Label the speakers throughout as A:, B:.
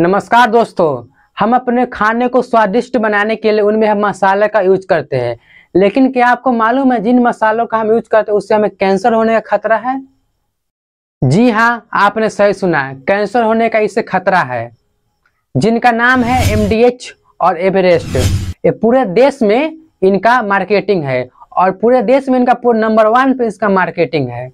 A: नमस्कार दोस्तों हम अपने खाने को स्वादिष्ट बनाने के लिए उनमें हम मसाले का यूज करते हैं लेकिन क्या आपको मालूम है जिन मसालों का हम यूज करते हैं उससे हमें कैंसर होने का खतरा है जी हाँ आपने सही सुना है कैंसर होने का इससे खतरा है जिनका नाम है एमडीएच और एवरेस्ट ये पूरे देश में इनका मार्केटिंग है और पूरे देश में इनका नंबर वन पे इसका मार्केटिंग है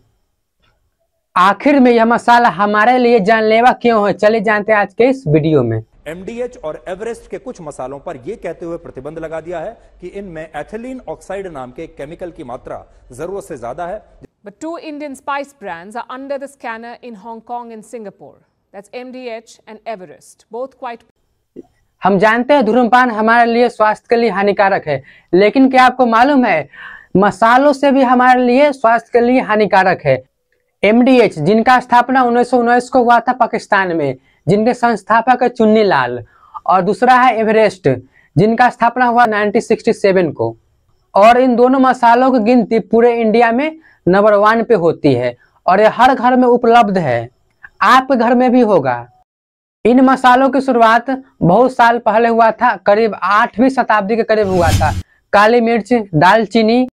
A: आखिर में यह मसाला हमारे लिए जानलेवा क्यों है चले जानते हैं आज के इस वीडियो में एमडीएच और एवरेस्ट के कुछ मसालों पर यह कहते हुए प्रतिबंध लगा दिया है कि इनमें एथिलीन ऑक्साइड नाम के केमिकल की मात्रा जरूरत से ज्यादा है But two Indian spice brands are under the scanner in Hong Kong and Singapore. That's MDH and Everest, both quite हम जानते हैं धूम्रपान हमारे लिए स्वास्थ्य के लिए हानिकारक है लेकिन क्या आपको मालूम है मसालों से भी हमारे लिए स्वास्थ्य के लिए हानिकारक है एमडीएच जिनका स्थापना उन्नीस को हुआ था पाकिस्तान में जिनके संस्थापक है चुन्नी लाल और दूसरा है एवरेस्ट जिनका स्थापना हुआ 1967 को और इन दोनों मसालों की गिनती पूरे इंडिया में नंबर वन पे होती है और ये हर घर में उपलब्ध है आपके घर में भी होगा इन मसालों की शुरुआत बहुत साल पहले हुआ था करीब आठवीं शताब्दी के करीब हुआ था काली मिर्च दालचीनी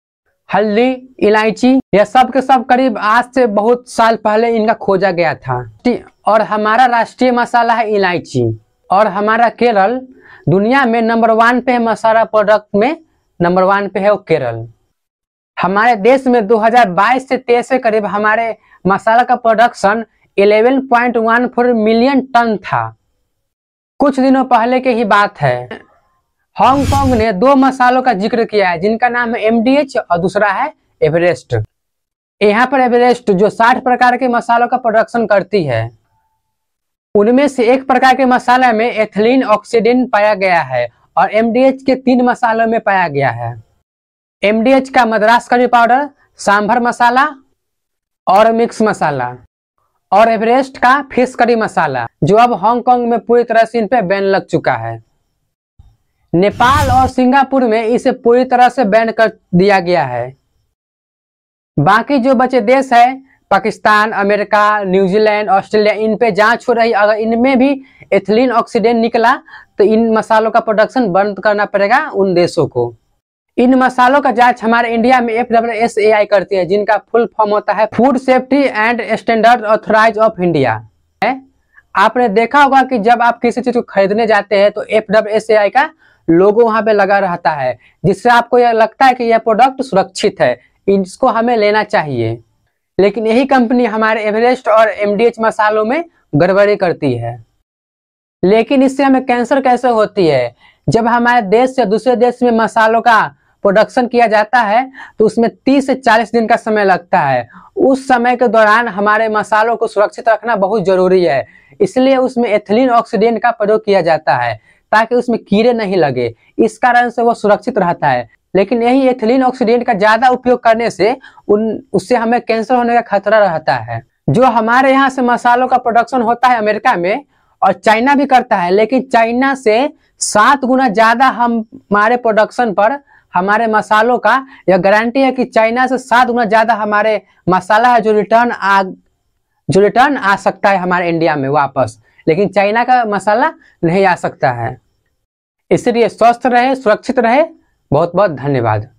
A: हल्दी इलायची यह सब के सब करीब आज से बहुत साल पहले इनका खोजा गया था और हमारा राष्ट्रीय मसाला है इलायची और हमारा केरल दुनिया में नंबर वन पे है मसाला प्रोडक्ट में नंबर वन पे है वो केरल हमारे देश में 2022 से तेईस के करीब हमारे मसाला का प्रोडक्शन 11.14 मिलियन टन था कुछ दिनों पहले की ही बात है हांगकांग ने दो मसालों का जिक्र किया है जिनका नाम है एमडीएच और दूसरा है एवरेस्ट यहाँ पर एवरेस्ट जो 60 प्रकार के मसालों का प्रोडक्शन करती है उनमें से एक प्रकार के मसाला में एथिलीन ऑक्सीडेंट पाया गया है और एमडीएच के तीन मसालों में पाया गया है एमडीएच का मद्रास करी पाउडर सांभर मसाला और मिक्स मसाला और एवरेस्ट का फिश करी मसाला जो अब हांगकांग में पूरी तरह से इन पर बैन लग चुका है नेपाल और सिंगापुर में इसे पूरी तरह से बैन कर दिया गया है बाकी जो बचे देश है पाकिस्तान अमेरिका न्यूजीलैंड ऑस्ट्रेलिया इन पे जांच हो रही अगर इनमें भी एथिलीन ऑक्सीडेंट निकला तो इन मसालों का प्रोडक्शन बंद करना पड़ेगा उन देशों को इन मसालों का जांच हमारे इंडिया में F W S A I करती है जिनका फुल फॉर्म होता है food safety and standard authority of India है आपने देखा होगा कि जब आप किसी चीज को खरीदने जाते हैं तो F W S A I का लोगो वहां पे लगा रहता है जिससे आपको यह लगता है कि यह प्रोडक्ट सुरक्षित है इसको हमें लेना चाहिए लेकिन यही कंपनी हमारे एवरेस्ट और एमडीएच मसालों में गड़बड़ी करती है लेकिन इससे हमें कैंसर कैसे होती है जब हमारे देश या दूसरे देश में मसालों का प्रोडक्शन किया जाता है तो उसमें 30 से 40 दिन का समय लगता है उस समय के दौरान हमारे मसालों को सुरक्षित रखना बहुत जरूरी है इसलिए उसमें एथिलीन ऑक्सीडेंट का प्रयोग किया जाता है ताकि उसमें कीड़े नहीं लगे इस कारण से वो सुरक्षित रहता है लेकिन यही एथिलीन ऑक्सीडेंट का ज़्यादा उपयोग करने से उन उससे हमें कैंसर होने का खतरा रहता है जो हमारे यहाँ से मसालों का प्रोडक्शन होता है अमेरिका में और चाइना भी करता है लेकिन चाइना से सात गुना ज़्यादा हम हमारे प्रोडक्शन पर हमारे मसालों का यह गारंटी है कि चाइना से सात गुना ज़्यादा हमारे मसाला है जो रिटर्न आ जो रिटर्न आ सकता है हमारे इंडिया में वापस लेकिन चाइना का मसाला नहीं आ सकता है इसलिए स्वस्थ रहे सुरक्षित रहे बहुत बहुत धन्यवाद